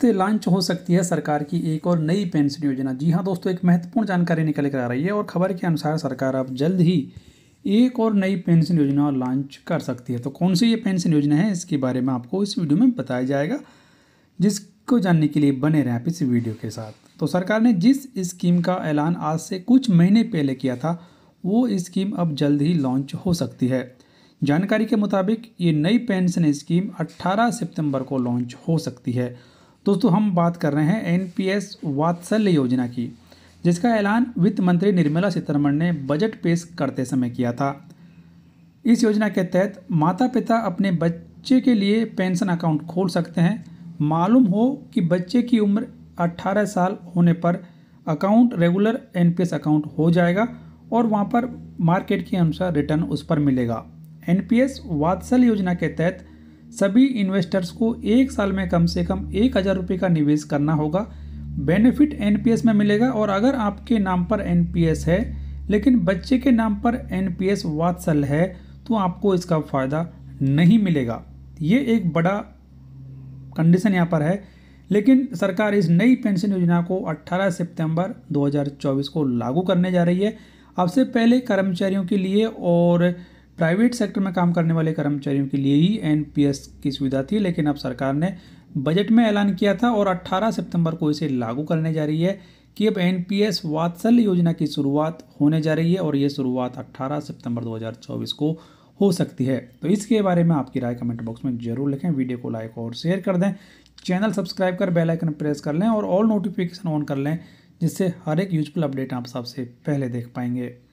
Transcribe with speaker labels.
Speaker 1: हफ्ते लॉन्च हो सकती है सरकार की एक और नई पेंशन योजना जी हाँ दोस्तों एक महत्वपूर्ण जानकारी निकल कर आ रही है और खबर के अनुसार सरकार अब जल्द ही एक और नई पेंशन योजना लॉन्च कर सकती है तो कौन सी ये पेंशन योजना है इसके बारे में आपको इस वीडियो में बताया जाएगा जिसको जानने के लिए बने रहें आप इस वीडियो के साथ तो सरकार ने जिस स्कीम का ऐलान आज से कुछ महीने पहले किया था वो स्कीम अब जल्द ही लॉन्च हो सकती है जानकारी के मुताबिक ये नई पेंशन स्कीम 18 सितंबर को लॉन्च हो सकती है दोस्तों हम बात कर रहे हैं एन पी एस वात्सल्य योजना की जिसका ऐलान वित्त मंत्री निर्मला सीतारमण ने बजट पेश करते समय किया था इस योजना के तहत माता पिता अपने बच्चे के लिए पेंशन अकाउंट खोल सकते हैं मालूम हो कि बच्चे की उम्र 18 साल होने पर अकाउंट रेगुलर एन अकाउंट हो जाएगा और वहाँ पर मार्केट के अनुसार रिटर्न उस पर मिलेगा एन पी योजना के तहत सभी इन्वेस्टर्स को एक साल में कम से कम एक हज़ार रुपये का निवेश करना होगा बेनिफिट एन में मिलेगा और अगर आपके नाम पर एन है लेकिन बच्चे के नाम पर एन वात्सल है तो आपको इसका फ़ायदा नहीं मिलेगा ये एक बड़ा कंडीशन यहाँ पर है लेकिन सरकार इस नई पेंशन योजना को 18 सितंबर 2024 को लागू करने जा रही है अब से पहले कर्मचारियों के लिए और प्राइवेट सेक्टर में काम करने वाले कर्मचारियों के लिए ही एन की सुविधा थी लेकिन अब सरकार ने बजट में ऐलान किया था और 18 सितंबर को इसे लागू करने जा रही है कि अब एन पी योजना की शुरुआत होने जा रही है और ये शुरुआत 18 सितंबर 2024 को हो सकती है तो इसके बारे में आपकी राय कमेंट बॉक्स में जरूर लिखें वीडियो को लाइक और शेयर कर दें चैनल सब्सक्राइब कर बेल आइकन प्रेस कर लें और ऑल नोटिफिकेशन ऑन कर लें जिससे हर एक यूजफुल अपडेट आप सबसे पहले देख पाएंगे